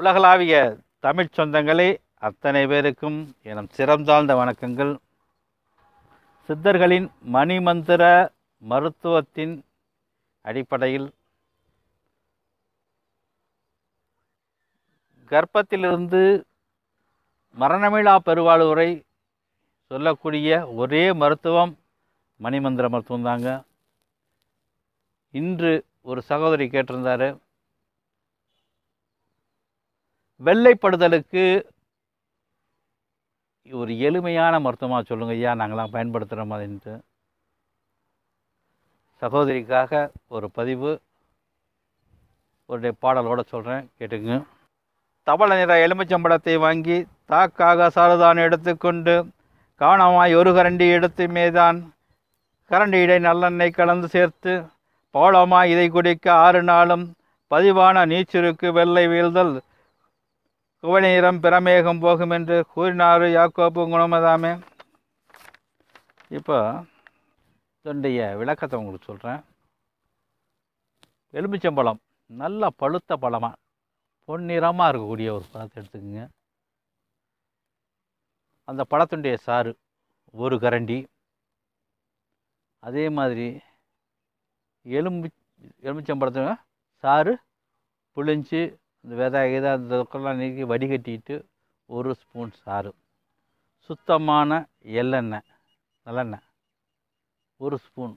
உலகளாவிய தமிழ் சொந்தங்களே அத்தனை பேருக்கும் எனும் சிறந்தாழ்ந்த வணக்கங்கள் சித்தர்களின் மணிமந்திர மருத்துவத்தின் அடிப்படையில் கர்ப்பத்திலிருந்து மரணமிழா பெருவாழ் உரை சொல்லக்கூடிய ஒரே மருத்துவம் மணிமந்திர மருத்துவம் தாங்க இன்று ஒரு சகோதரி கேட்டிருந்தார் வெள்ளைப்படுதலுக்கு ஒரு எளிமையான மருத்துவமாக சொல்லுங்க ஐயா நாங்களாம் பயன்படுத்துகிற மாதிரின்ட்டு சகோதரிக்காக ஒரு பதிவு ஒரு பாடலோடு சொல்கிறேன் கேட்டுக்குங்க தவள நிற எலுமிச்சம்பழத்தை வாங்கி தாக்காக சாரதான் எடுத்துக்கொண்டு கவனமாய் ஒரு கரண்டி எடுத்து மேதான் கரண்டியிடை நல்லெண்ணெய் கலந்து சேர்த்து பாலமாய் இதை குடிக்க ஆறு நாளும் பதிவான நீச்சருக்கு வெள்ளை வீழ்தல் குவனீரம் பிரமேகம் போகும் என்று கூறினார் யாக்கோப்பு குணமதாமே இப்போ இதனுடைய விளக்கத்தை உங்களுக்கு சொல்கிறேன் எலுமிச்சம்பழம் நல்ல பழுத்த பழமாக பொன்னிறமாக இருக்கக்கூடிய ஒரு பழத்தை எடுத்துக்கோங்க அந்த பழத்துடைய சாறு ஒரு கரண்டி அதே மாதிரி எலும்பு எலுமிச்சம்பழத்தை சாறு புளிஞ்சு இந்த விதை இதை அந்த இதுக்கெல்லாம் நீக்கி வடிகட்டிட்டு ஒரு ஸ்பூன் சாறு சுத்தமான எள்ளெண்ணெய் நல்லெண்ணெய் ஒரு ஸ்பூன்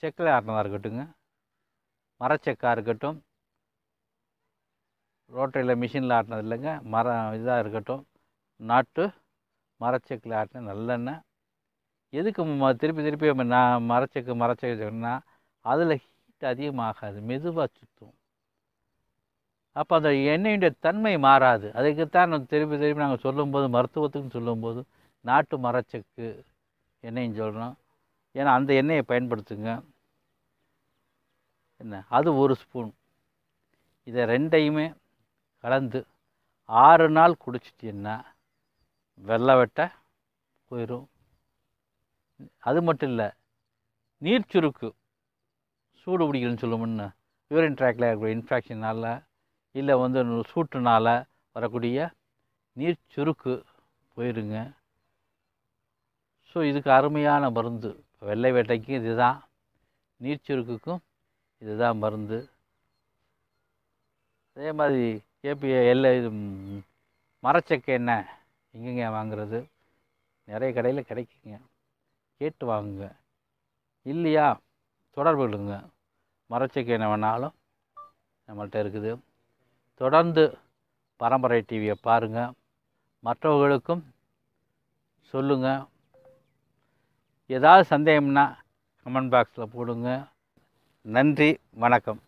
செக்கில் ஆட்டினதாக இருக்கட்டுங்க மரச்செக்காக இருக்கட்டும் ரோட்டரியில் மிஷினில் ஆட்டினது இல்லைங்க மரம் இதாக இருக்கட்டும் நாட்டு மரச்செக்கில் ஆட்டின நல்லெண்ணெய் எதுக்கு திருப்பி திருப்பி நான் மரச்செக்கு மரச்செக்கு சொன்னால் அதில் ஹீட் அதிகமாகாது மெதுவாக சுற்றும் அப்போ அந்த எண்ணெயுடைய தன்மை மாறாது அதுக்குத்தான் திரும்பி திரும்பி நாங்கள் சொல்லும்போது மருத்துவத்துக்குன்னு சொல்லும்போது நாட்டு மரச்சக்கு எண்ணெயும் சொல்கிறோம் ஏன்னா அந்த எண்ணெயை பயன்படுத்துங்க என்ன அது ஒரு ஸ்பூன் இதை ரெண்டையுமே கலந்து ஆறு நாள் குடிச்சிட்டிங்கன்னா வெள்ளை வெட்டை போயிடும் அது மட்டும் இல்லை நீர் சுருக்கு சூடு பிடிக்கலன்னு சொல்லுவோம்னு யூரின் ட்ராக்கில் இருக்கக்கூடிய இன்ஃபெக்ஷனால் இல்லை வந்து சூட்டுனால் வரக்கூடிய நீர் சுருக்கு போயிருங்க ஸோ இதுக்கு அருமையான மருந்து வெள்ளை வேட்டைக்கும் இது தான் சுருக்குக்கும் இது தான் மருந்து அதே மாதிரி ஏபி எல்லை இது மரச்சக்கை என்ன எங்கெங்க வாங்குறது நிறைய கடையில் கிடைக்குங்க கேட்டு வாங்குங்க இல்லையா தொடர்பு விடுங்க மரச்சக்கை என்ன வேணாலும் நம்மள்கிட்ட இருக்குது தொடர்ந்து பரம்பரை டிவியை பாருங்கள் மற்றவர்களுக்கும் சொல்லுங்கள் ஏதாவது சந்தேகம்னா கமெண்ட் பாக்ஸில் போடுங்க நன்றி வணக்கம்